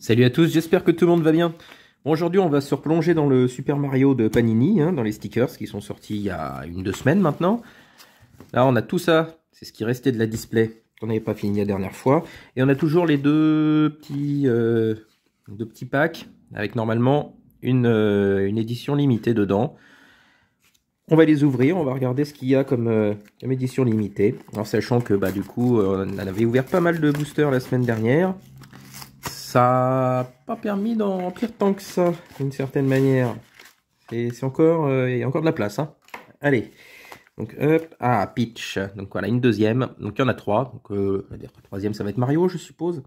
Salut à tous, j'espère que tout le monde va bien. aujourd'hui, on va se replonger dans le Super Mario de Panini, hein, dans les stickers qui sont sortis il y a une deux semaines maintenant. Là, on a tout ça, c'est ce qui restait de la display qu'on n'avait pas fini la dernière fois. Et on a toujours les deux petits, euh, deux petits packs avec normalement euh, une, édition limitée dedans. On va les ouvrir, on va regarder ce qu'il y a comme, euh, édition limitée. En sachant que bah, du coup, on avait ouvert pas mal de boosters la semaine dernière pas permis d'en remplir tant que ça, d'une certaine manière. Et c'est encore, il y a encore de la place. Hein. Allez, donc hop, ah pitch. Donc voilà une deuxième. Donc il y en a trois. Donc euh, troisième, ça va être Mario, je suppose.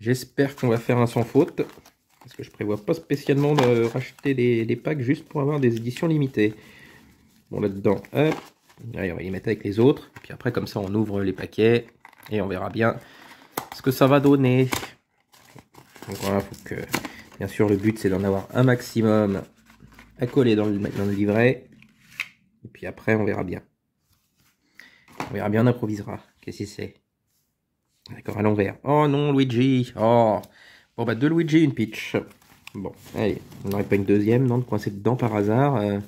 J'espère qu'on va faire un sans faute parce que je prévois pas spécialement de racheter des, packs juste pour avoir des éditions limitées. Bon là-dedans, hop. Allez, on va les mettre avec les autres. puis après, comme ça, on ouvre les paquets et on verra bien ce que ça va donner. Donc voilà, faut que... Bien sûr, le but, c'est d'en avoir un maximum à coller dans le, livret. Et puis après, on verra bien. On verra bien, on improvisera. Qu'est-ce que c'est D'accord, à l'envers. Oh non, Luigi Oh Bon, bah, deux Luigi, une pitch. Bon, allez. On n'aurait pas une deuxième, non De coincer dedans par hasard euh,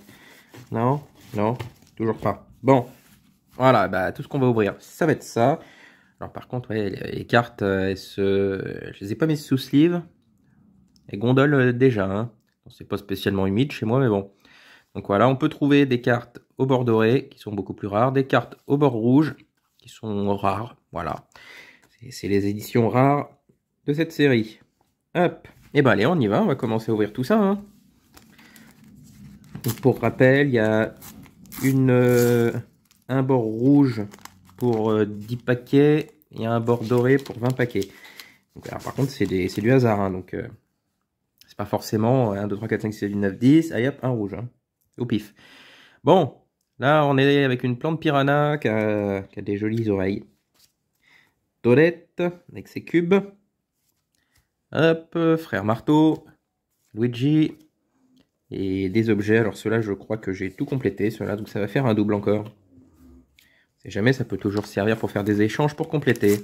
Non Non Toujours pas. Bon. Voilà, bah, tout ce qu'on va ouvrir, ça va être ça. Alors par contre, les cartes, euh, elles se... je les ai pas mises sous sleeve. Elles gondolent euh, déjà. Ce hein. C'est pas spécialement humide chez moi, mais bon. Donc voilà, on peut trouver des cartes au bord doré, qui sont beaucoup plus rares, des cartes au bord rouge, qui sont rares, voilà. C'est les éditions rares de cette série. Hop, et eh ben allez, on y va, on va commencer à ouvrir tout ça. Hein. pour rappel, il y a une, euh, un bord rouge pour 10 euh, paquets et un bord doré pour 20 paquets. par contre, c'est du hasard. Hein, donc, euh, c'est pas forcément 1, 2, 3, 4, 5, 6, 7, 8, 9, 10. Aïe hop, un rouge. Hein, au pif. Bon, là, on est avec une plante piranha qui a, des jolies oreilles. Dorette avec ses cubes. Hop, frère marteau. Luigi. Et des objets. Alors, ceux-là, je crois que j'ai tout complété. donc ça va faire un double encore jamais, ça peut toujours servir pour faire des échanges pour compléter.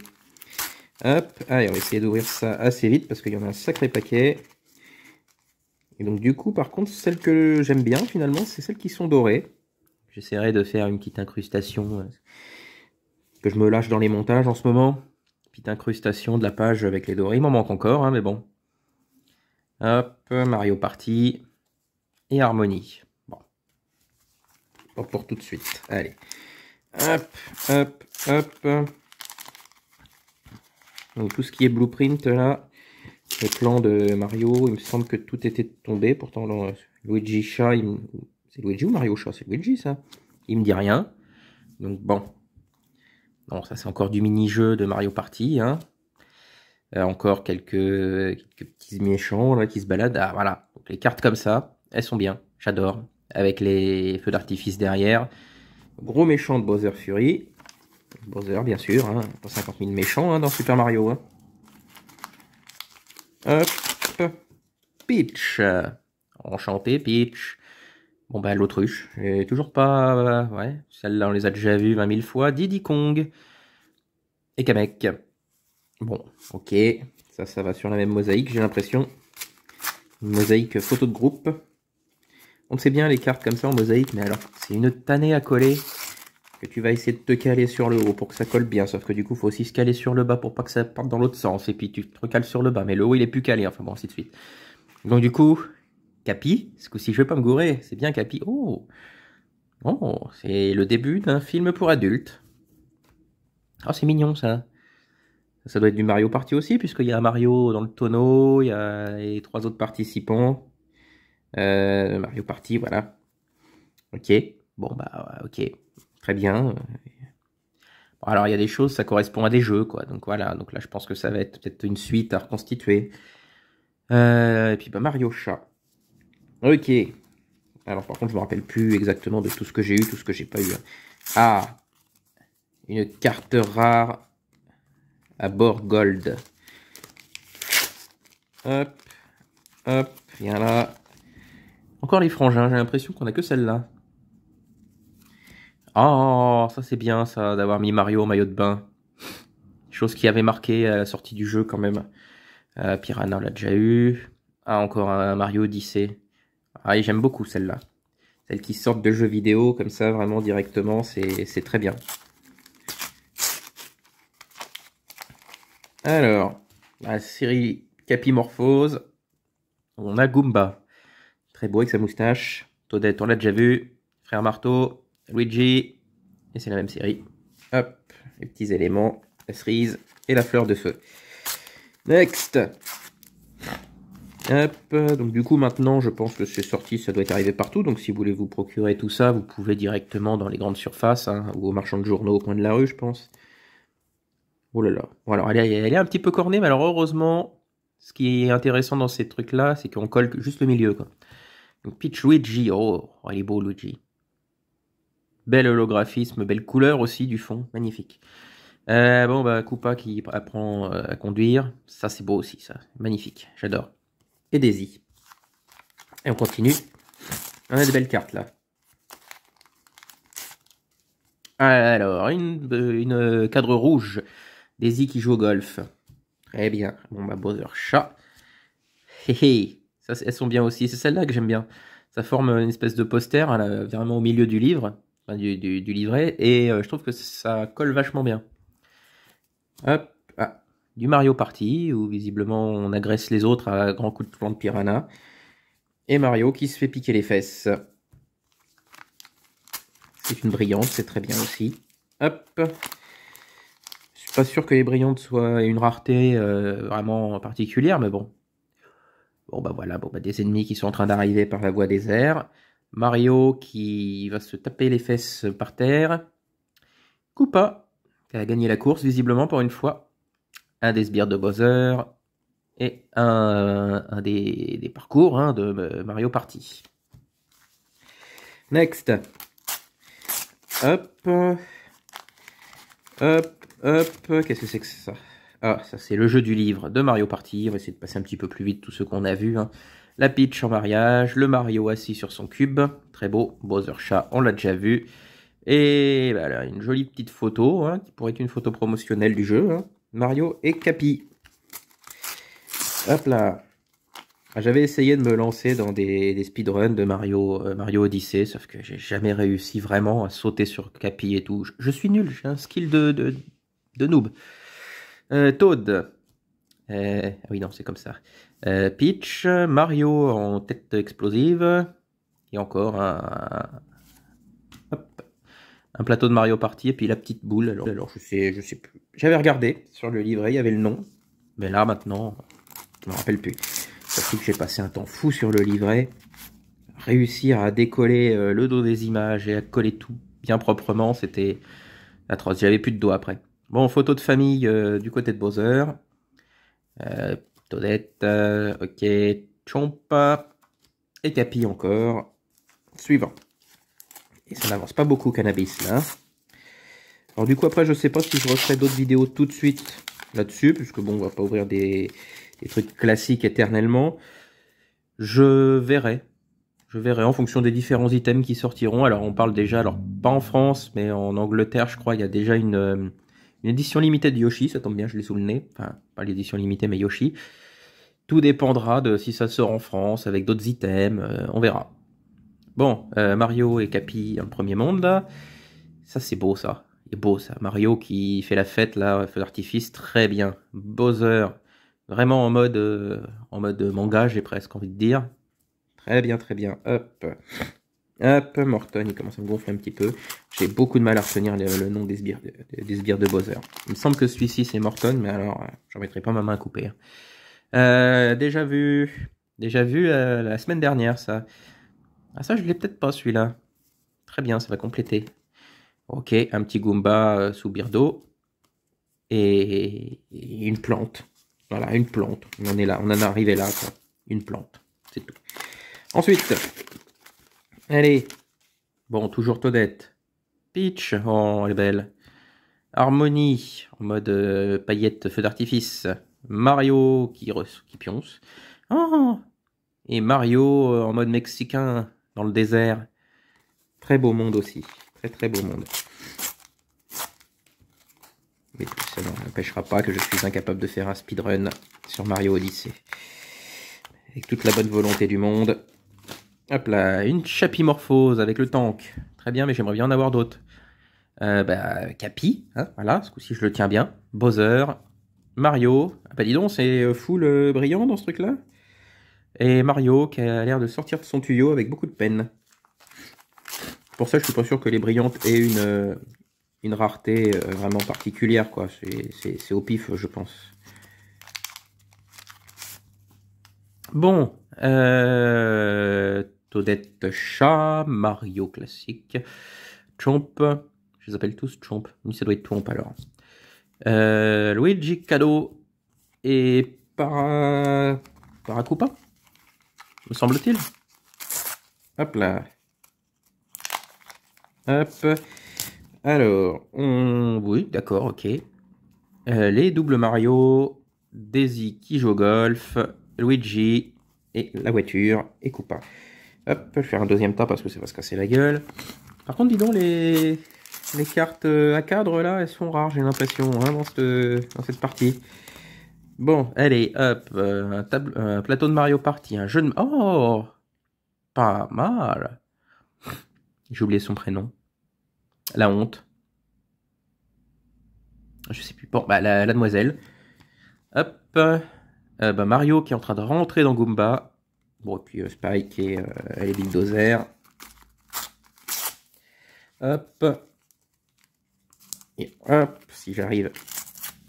Hop, allez, on va essayer d'ouvrir ça assez vite parce qu'il y en a un sacré paquet. Et donc du coup, par contre, celles que j'aime bien finalement, c'est celles qui sont dorées. J'essaierai de faire une petite incrustation euh, que je me lâche dans les montages en ce moment. Petite incrustation de la page avec les dorés. Il m'en manque encore, hein, mais bon. Hop, Mario Party et Harmonie. Bon. Pour tout de suite. Allez. Hop, hop, hop. Donc tout ce qui est blueprint là, le plan de Mario, il me semble que tout était tombé. Pourtant euh, Luigi chat, c'est Luigi ou Mario chat C'est Luigi ça. Il me dit rien. Donc bon. Bon, ça c'est encore du mini-jeu de Mario Party. Hein. Euh, encore quelques, petits méchants là, qui se baladent. Ah voilà, Donc, les cartes comme ça, elles sont bien. J'adore. Avec les feux d'artifice derrière gros méchant de Bowser Fury. Bowser, bien sûr, hein, pas 50 000 méchants hein, dans Super Mario. Hein. Hop, Peach. Enchanté, Peach. Bon, ben, l'autruche. Et toujours pas. Euh, ouais, celle-là, on les a déjà vues 20 000 fois. Diddy Kong. Et Kamek. Bon, ok. Ça, ça va sur la même mosaïque, j'ai l'impression. mosaïque photo de groupe. On sait bien les cartes comme ça en mosaïque, mais alors c'est une tannée à coller que tu vas essayer de te caler sur le haut pour que ça colle bien. Sauf que du coup, faut aussi se caler sur le bas pour pas que ça parte dans l'autre sens. Et puis tu te recales sur le bas, mais le haut il est plus calé. Enfin bon, ainsi de suite. Donc du coup, Capi, ce que si je vais pas me gourer, c'est bien Capi. Oh, oh c'est le début d'un film pour adultes. oh, c'est mignon ça. Ça doit être du Mario Party aussi, puisqu'il y a Mario dans le tonneau, il y a les trois autres participants. Euh, Mario Party, voilà. Ok, bon bah ok, très bien. Bon, alors il y a des choses, ça correspond à des jeux, quoi. Donc voilà, donc là je pense que ça va être peut-être une suite à reconstituer. Euh, et puis bah Mario Chat. Ok. Alors par contre je me rappelle plus exactement de tout ce que j'ai eu, tout ce que j'ai pas eu. Hein. Ah, une carte rare à bord gold. Hop, hop, viens là. Encore les frangins, j'ai l'impression qu'on a que celle-là. Oh, ça c'est bien ça, d'avoir mis Mario au maillot de bain. Chose qui avait marqué à la sortie du jeu quand même. Euh, Piranha, l'a déjà eu. Ah, encore un Mario Odyssey. Ah, j'aime beaucoup celle-là. Celle qui sortent de jeux vidéo comme ça, vraiment directement, c'est très bien. Alors, la série Capimorphose. On a Goomba. Très beau avec sa moustache. Todette, on l'a déjà vu. Frère Marteau, Luigi. Et c'est la même série. Hop, les petits éléments, la cerise et la fleur de feu. Next Hop, donc du coup maintenant je pense que c'est sorti, ça doit être arrivé partout, donc si vous voulez vous procurer tout ça, vous pouvez directement dans les grandes surfaces, hein, ou au marchands de journaux au coin de la rue je pense. Oh là là, bon, alors elle est, elle est un petit peu cornée, mais alors heureusement, ce qui est intéressant dans ces trucs là, c'est qu'on colle juste le milieu quoi. Donc Peach Luigi, oh, oh, il est beau Luigi. Bel holographisme, belle couleur aussi du fond, magnifique. Euh, bon, bah, Koopa qui apprend euh, à conduire, ça c'est beau aussi, ça, magnifique, j'adore. Et Daisy. Et on continue. On a de belles cartes là. Alors, une, euh, cadre rouge, Daisy qui joue au golf. Très eh bien, bon bah Bowser chat. Hé elles sont bien aussi. C'est celle-là que j'aime bien. Ça forme une espèce de poster hein, vraiment au milieu du livre, du, livret, et euh, je trouve que ça colle vachement bien. Hop, ah, du Mario Party, où visiblement on agresse les autres à grands coups de plan de piranha. Et Mario qui se fait piquer les fesses. C'est une brillante, c'est très bien aussi. Hop. Je suis pas sûr que les brillantes soient une rareté euh, vraiment particulière, mais bon, Bon bah voilà, bon bah des ennemis qui sont en train d'arriver par la voie des airs. Mario qui va se taper les fesses par terre. Koopa, qui a gagné la course visiblement pour une fois. Un des sbires de Bowser et un, des, parcours hein, de euh, Mario Party. Next. Hop. Hop, hop. Qu'est-ce que c'est que ça ah, ça c'est le jeu du livre de Mario Party. On va essayer de passer un petit peu plus vite tout ce qu'on a vu. Hein. La pitch en mariage, le Mario assis sur son cube. Très beau. Bowser chat, on l'a déjà vu. Et voilà, bah, une jolie petite photo, hein, qui pourrait être une photo promotionnelle du jeu. Hein. Mario et Capi. Hop là. Ah, j'avais essayé de me lancer dans des, speedruns de Mario, euh, Mario Odyssey, sauf que j'ai jamais réussi vraiment à sauter sur Capi et tout. Je, suis nul, j'ai un skill de, de, de noob. Euh, Toad. Euh, ah oui, non, c'est comme ça. Euh, Peach, Mario en tête explosive. Et encore un, un plateau de Mario Party et puis la petite boule. Alors, je sais, je sais plus. J'avais regardé sur le livret, il y avait le nom. Mais là, maintenant, je me rappelle plus. parce que j'ai passé un temps fou sur le livret. Réussir à décoller le dos des images et à coller tout bien proprement, c'était atroce. J'avais plus de dos après. Bon, photo de famille euh, du côté de Bowser. Euh, Todette, euh, ok. Chompa. Et Capi encore. Suivant. Et ça n'avance pas beaucoup, Cannabis, là. Alors du coup, après, je sais pas si je referai d'autres vidéos tout de suite là-dessus, puisque bon, on ne va pas ouvrir des trucs classiques éternellement. Je verrai. Je verrai en fonction des différents items qui sortiront. Alors on parle déjà, alors pas en France, mais en Angleterre, je crois, il y a déjà une, euh, une édition limitée de Yoshi, ça tombe bien, je l'ai sous le nez. Enfin, pas l'édition limitée, mais Yoshi. Tout dépendra de si ça sort en France, avec d'autres items, euh, on verra. Bon, euh, Mario et Capi en premier monde, là. Ça, c'est beau, ça. est beau, ça. Mario qui fait la fête, là, feu d'artifice, très bien. Bowser, vraiment en mode, euh, en mode manga, j'ai presque envie de dire. Très bien, très bien. Hop. Hop, Morton, il commence à me gonfler un petit peu. J'ai beaucoup de mal à retenir le, nom des sbires, de Bowser. Il me semble que celui-ci c'est Morton, mais alors euh, j'en mettrai pas ma main à couper. Hein. Euh, déjà vu, déjà vu euh, la semaine dernière ça. Ah ça je l'ai peut-être pas celui-là. Très bien, ça va compléter. Ok, un petit Goomba sous Birdo et, et une plante. Voilà, une plante. On en est là, on en est arrivé là. Quoi. Une plante, c'est tout. Ensuite, Allez. Bon, toujours Todette, Peach, oh, elle est belle. Harmony, en mode euh, paillette feu d'artifice. Mario, qui, pionce. Oh Et Mario, euh, en mode mexicain, dans le désert. Très beau monde aussi. Très très beau monde. Mais ça n'empêchera pas que je suis incapable de faire un speedrun sur Mario Odyssey. Avec toute la bonne volonté du monde, Hop là, une chapimorphose avec le tank. Très bien, mais j'aimerais bien en avoir d'autres. Euh, bah, Capi, hein, voilà, ce coup-ci je le tiens bien. Bowser, Mario. Ah bah dis donc, c'est euh, full brillant dans ce truc-là. Et Mario qui a l'air de sortir de son tuyau avec beaucoup de peine. Pour ça, je suis pas sûr que les brillantes aient une, euh, une rareté euh, vraiment particulière, quoi. C'est au pif, je pense. Bon, euh, Odette Chat, Mario classique, Chomp, je les appelle tous Chomp, mais ça doit être Chomp alors. Euh, Luigi Cado et Para... me semble-t-il. Hop là. Hop. Alors, oui, d'accord, ok. Euh, les doubles Mario, Daisy qui joue au golf, Luigi et la voiture et Coupa. Hop, je vais faire un deuxième tas parce que ça va se casser la gueule. Par contre, dis donc, les, les cartes euh, à cadre, là, elles sont rares, j'ai l'impression, hein, dans, cette... partie. Bon, allez, hop, euh, un, plateau de Mario Party, un jeu de... Oh Pas mal J'ai oublié son prénom. La honte. Je sais plus. Bon, bah, la, demoiselle. Hop. Euh, bah, Mario qui est en train de rentrer dans Goomba. Bon, et puis Spike et les Hop. Et hop, si j'arrive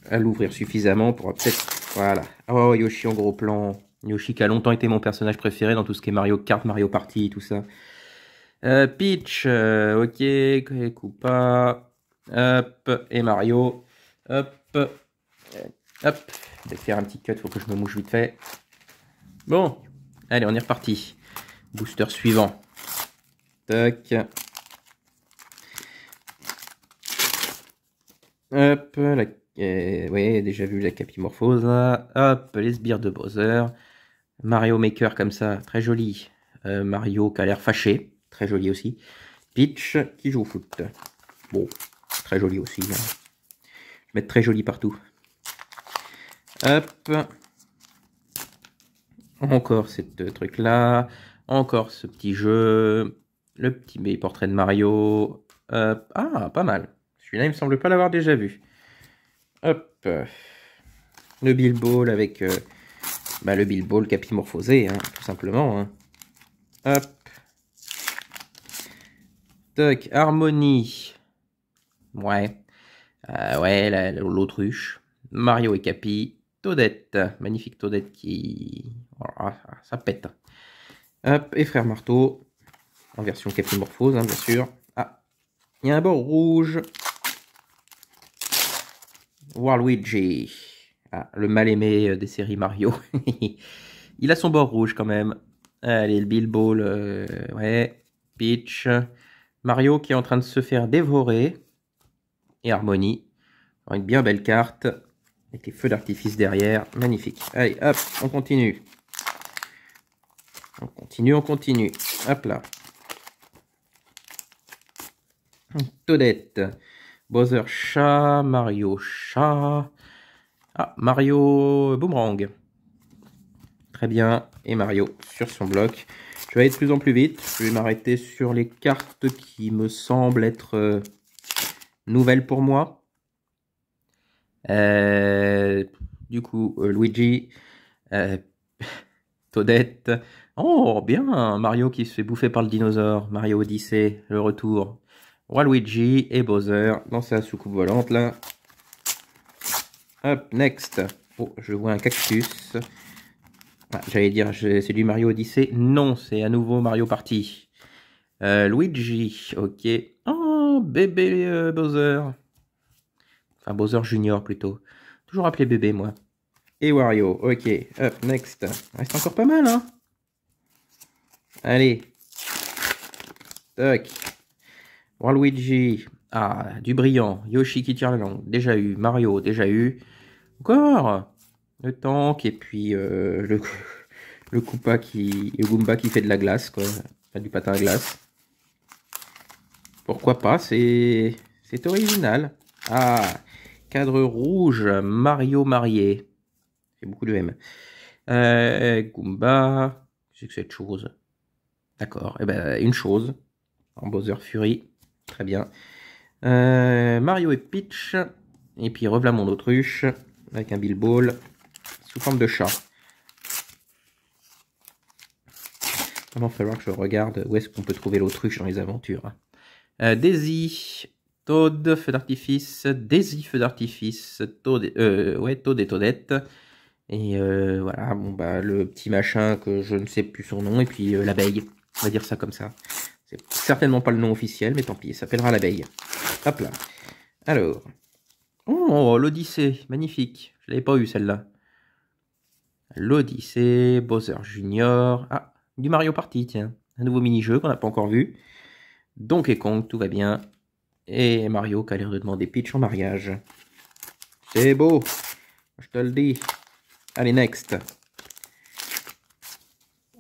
à l'ouvrir suffisamment pour peut Voilà. Oh, Yoshi en gros plan. Yoshi qui a longtemps été mon personnage préféré dans tout ce qui est Mario Kart, Mario Party, tout ça. Euh, Peach, euh, ok, Koopa, hop, et Mario, hop, hop. Je vais faire un petit cut, faut que je me mouche vite fait. Bon, Allez, on est reparti. Booster suivant. Tac. Hop, la... Eh, déjà vu la capimorphose là. Hop, les sbires de Bowser. Mario Maker comme ça, très joli. Euh, Mario qui a l'air fâché, très joli aussi. Peach qui joue au foot. Bon, très joli aussi. Hein. Je vais très joli partout. Hop. Encore ce truc là Encore ce petit jeu. Le petit portrait de Mario. ah, pas mal. Celui-là, il me semble pas l'avoir déjà vu. Hop. Le ball avec euh, bah, le Billball capimorphosé, hein, tout simplement. Hein. Hop. Toc, Harmonie. Ouais. Euh, ouais, l'autruche. Mario et Capi. Todette. Magnifique Todette qui... ça pète. et frère marteau. En version capimorphose, hein, bien sûr. Ah, il y a un bord rouge. Waluigi. Ah, le mal-aimé euh, des séries Mario. il a son bord rouge quand même. Allez, le Bilbo, euh, Ouais. Peach. Mario qui est en train de se faire dévorer. Et Harmony. Une bien belle carte. Avec les feux d'artifice derrière. Magnifique. Allez, hop, on continue. On continue, on continue. Hop là. Todette. Bowser chat, Mario chat. Ah, Mario boomerang. Très bien. Et Mario sur son bloc. Je vais aller de plus en plus vite. Je vais m'arrêter sur les cartes qui me semblent être euh, nouvelles pour moi. Euh, du coup, euh, Luigi, euh, Todette. Oh, bien, Mario qui se fait bouffer par le dinosaure. Mario Odyssey, le retour. Luigi et Bowser dans sa soucoupe volante, là. Hop, next. Oh, je vois un cactus. Ah, j'allais dire, c'est du Mario Odyssey. Non, c'est à nouveau Mario Party. Luigi, ok. Oh, bébé Bowser. Enfin, Bowser Junior plutôt. Toujours appelé bébé, moi. Et Wario, ok. Hop, next. Reste encore pas mal, hein Allez. Toc. Waluigi. Ah, du brillant. Yoshi qui tire la langue. Déjà eu. Mario, déjà eu. Encore Le tank et puis euh, le, le Koopa qui... Le Goomba qui fait de la glace, quoi. du patin à glace. Pourquoi pas C'est... C'est original. Ah Cadre rouge, Mario Marié. C'est beaucoup de M. Euh, Goomba. Qu'est-ce que cette chose D'accord. Eh ben, une chose. En Bowser Fury. Très bien. Euh, Mario et Peach. Et puis revla mon autruche. Avec un Billball. Sous forme de chat. Il va falloir que je regarde où est-ce qu'on peut trouver l'autruche dans les aventures. Euh, Daisy, Toad, feu d'artifice, Daisy, feu d'artifice, Toad, euh, et Toadette. Et euh, voilà, bon bah le petit machin que je ne sais plus son nom, et puis euh, l'abeille, on va dire ça comme ça. C'est certainement pas le nom officiel, mais tant pis, il s'appellera l'abeille. Hop là. Alors. Oh, l'Odyssée, magnifique. Je l'avais pas eu celle-là. L'Odyssée, Bowser Junior. Ah, du Mario Party, tiens. Un nouveau mini-jeu qu'on n'a pas encore vu. Donkey Kong, tout va bien. Et Mario qui a l'air de demander Peach en mariage. C'est beau, je te le dis. Allez, next.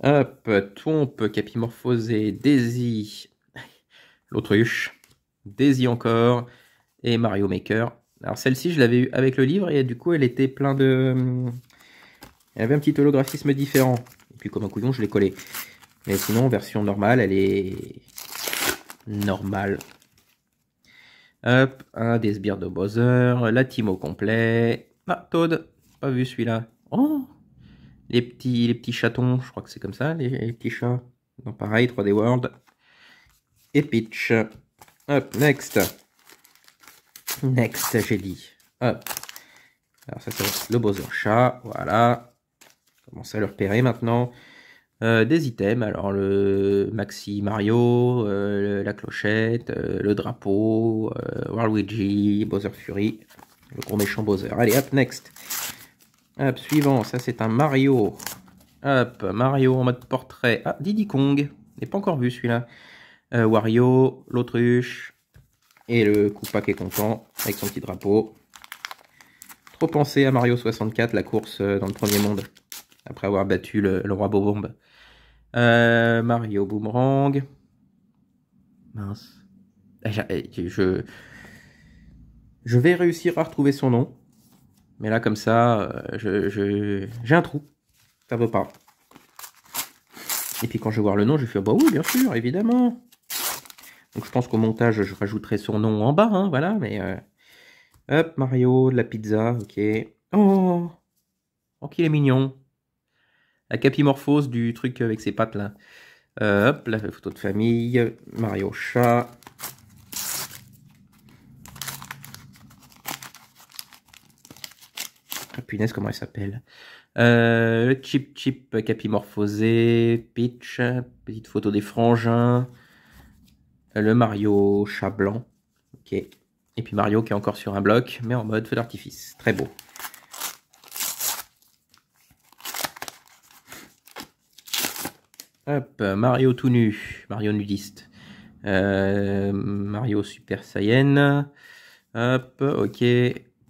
Hop, Tomp, Capimorphosé, Daisy, l'autruche, Daisy encore, et Mario Maker. Alors celle-ci, je l'avais eu avec le livre, et du coup, elle était plein de... Elle avait un petit holographisme différent. Et puis comme un couillon, je l'ai collé. Mais sinon, version normale, elle est... normale. Hop, un des sbires de Bowser, la team au complet. Ah, Toad, pas vu celui-là. Oh les petits, les petits chatons, je crois que c'est comme ça, les, petits chats. Non, pareil, 3D World. Et Peach. Hop, next. Next, j'ai dit. Hop. Alors ça, c'est le Bowser chat, voilà. commence à le repérer maintenant. Euh, des items, alors le Maxi Mario, euh, la clochette, euh, le drapeau, Waluigi, Bowser Fury, le gros méchant Bowser. Allez, hop, next. Hop, suivant, ça c'est un Mario. Hop, Mario en mode portrait. Ah, Diddy Kong, n'est pas encore vu celui-là. Wario, l'autruche, et le Koopa qui est content avec son petit drapeau. Trop pensé à Mario 64, la course dans le premier monde, après avoir battu le, le roi Bobombe. Euh, Mario Boomerang. Mince. Eh, eh, je, je vais réussir à retrouver son nom. Mais là, comme ça, euh, je, je, j'ai un trou. Ça vaut pas. Et puis quand je vais voir le nom, je fais bah oui, bien sûr, évidemment. Donc je pense qu'au montage, je rajouterai son nom en bas, hein, voilà, mais... Euh, hop, Mario, de la pizza, ok. Oh Oh, qu'il oh. est mignon la capimorphose du truc avec ses pattes là. Euh, hop, la photo de famille, Mario chat. Ah, punaise, comment elle s'appelle euh, Chip Chip capimorphosé, Peach, petite photo des frangins, euh, le Mario chat blanc, ok. Et puis Mario qui est encore sur un bloc, mais en mode feu d'artifice, très beau. Hop, Mario tout nu, Mario nudiste. Euh, Mario Super Saiyan. Hop, ok.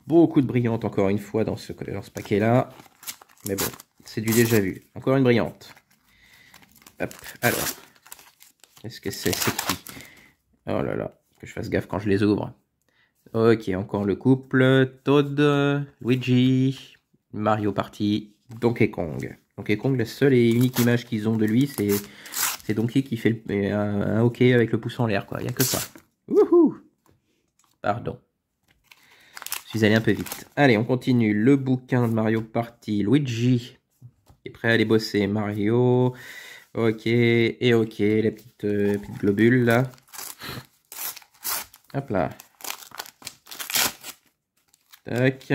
Beaucoup de brillantes encore une fois dans ce, paquet-là. Mais bon, c'est du déjà vu. Encore une brillante. Hop, alors. Qu'est-ce que c'est qui Oh là là, que je fasse gaffe quand je les ouvre. Ok, encore le couple. Todd, Luigi, Mario Party, Donkey Kong. Donkey Kong, la seule et unique image qu'ils ont de lui, c'est Donkey qui fait un, ok avec le pouce en l'air, quoi. Il n'y a que ça. Wouhou Pardon. Je suis allé un peu vite. Allez, on continue. Le bouquin de Mario Party. Luigi est prêt à aller bosser. Mario. Ok, et ok, la petite, euh, petite globule là. Hop là. Tac.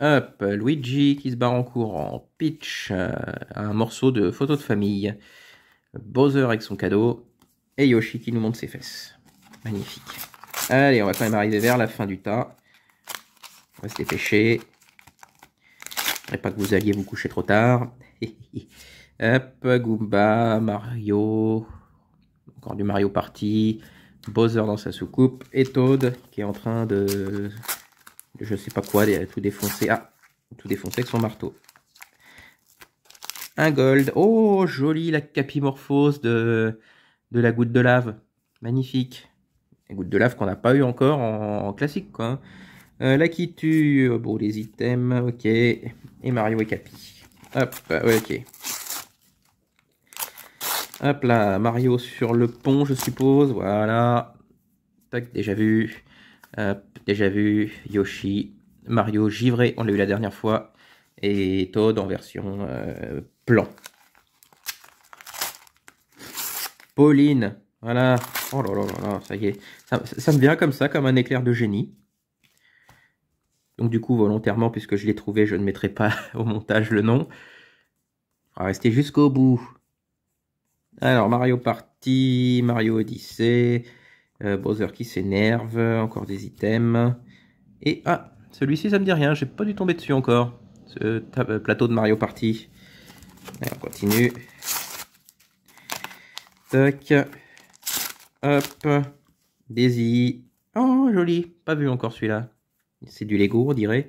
Hop, Luigi qui se barre en courant, Peach, euh, un morceau de photo de famille, Bowser avec son cadeau, et Yoshi qui nous montre ses fesses. Magnifique. Allez, on va quand même arriver vers la fin du tas. On va se dépêcher. voudrais pas que vous alliez vous coucher trop tard. Hop, Goomba, Mario, encore du Mario Party, Bowser dans sa soucoupe, et Toad qui est en train de je sais pas quoi, tout défoncé. Ah, tout défoncé avec son marteau. Un gold. Oh, jolie la capimorphose de, de la goutte de lave. Magnifique. La goutte de lave qu'on n'a pas eu encore en, classique, quoi. Hein. Euh, la qui tue. Bon, les items, ok. Et Mario et Capi. Hop, euh, ok. Hop là, Mario sur le pont, je suppose. Voilà. Tac, déjà vu. Euh, déjà vu, Yoshi, Mario givré, on l'a eu la dernière fois, et Todd en version euh, plan. Pauline, voilà. Oh là là là là, ça y est. Ça, ça, me vient comme ça, comme un éclair de génie. Donc du coup, volontairement, puisque je l'ai trouvé, je ne mettrai pas au montage le nom. On va rester jusqu'au bout. Alors, Mario Party, Mario Odyssey, euh, Bowser qui s'énerve, encore des items. Et ah, celui-ci ça me dit rien, j'ai pas dû tomber dessus encore. Ce euh, euh, plateau de Mario Party. on continue. Tac. Hop. Daisy. Oh, joli. Pas vu encore celui-là. C'est du Lego, on dirait.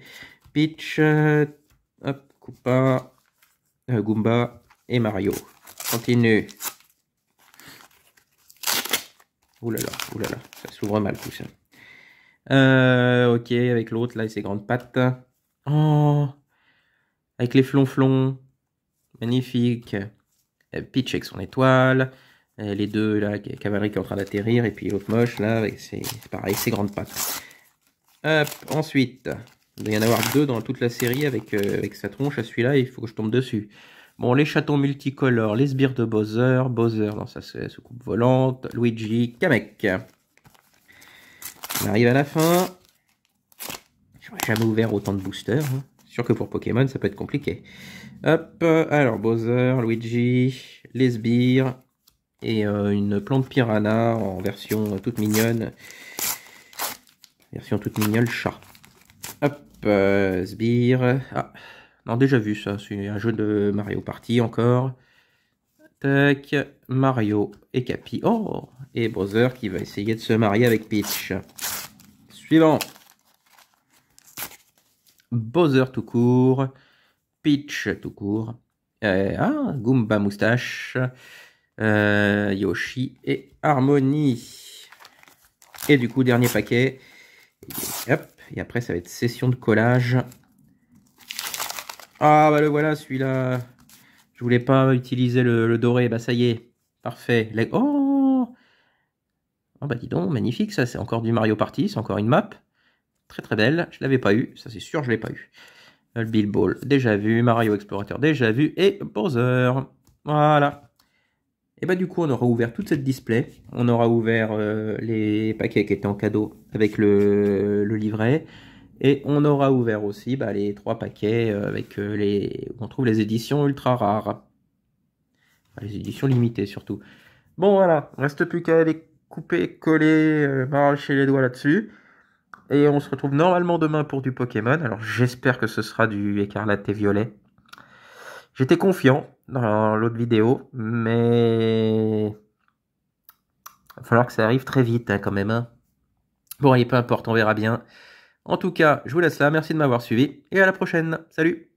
Peach. hop, Koopa. Goomba. Et Mario. Continue. Ouh là là, ouh là là, ça s'ouvre mal tout ça. Euh, ok, avec l'autre là et ses grandes pattes. Oh, avec les flonflons. Magnifique. Euh, Peach avec son étoile. Euh, les deux là, cavalerie qui est en train d'atterrir. Et puis l'autre moche là, avec pareil, ses grandes pattes. Hop, ensuite. Il doit y en avoir deux dans toute la série avec, avec sa tronche à celui-là. Il faut que je tombe dessus. Bon, les chatons multicolores, les sbires de Bowser, Bowser dans sa coupe volante, Luigi, Kamek. On arrive à la fin. J'aurais jamais ouvert autant de boosters. Hein. Sûr que pour Pokémon, ça peut être compliqué. Hop, alors Bowser, Luigi, les sbires et euh, une plante piranha en version euh, toute mignonne. Version toute mignonne chat. Hop, euh, Ah, déjà vu ça, c'est un jeu de Mario Party encore. Tac, Mario et Capi. Oh Et Bowser qui va essayer de se marier avec Peach. Suivant. Bowser tout court. Peach tout court. ah, Goomba moustache. Euh, Yoshi et Harmony. Et du coup, dernier paquet. et après, ça va être session de collage ah, bah le voilà, celui-là. Je voulais pas utiliser le, doré. Bah, ça y est. Parfait. Oh! oh bah, dis donc, magnifique. Ça, c'est encore du Mario Party. C'est encore une map. Très, très belle. Je l'avais pas eu. Ça, c'est sûr, je l'ai pas eu. Euh, le Bill Ball, déjà vu. Mario Explorateur déjà vu. Et Bowser. Voilà. Et bah, du coup, on aura ouvert toute cette display. On aura ouvert euh, les paquets qui étaient en cadeau avec le livret. Et on aura ouvert aussi bah, les trois paquets euh, avec euh, les. On trouve les éditions ultra rares. les éditions limitées surtout. Bon voilà, reste plus qu'à les couper, coller, euh, marcher les doigts là-dessus. Et on se retrouve normalement demain pour du Pokémon. Alors j'espère que ce sera du écarlate et violet. J'étais confiant dans l'autre vidéo, mais il va falloir que ça arrive très vite hein, quand même. Hein. Bon, et peu importe, on verra bien. En tout cas, je vous laisse là. Merci de m'avoir suivi et à la prochaine. Salut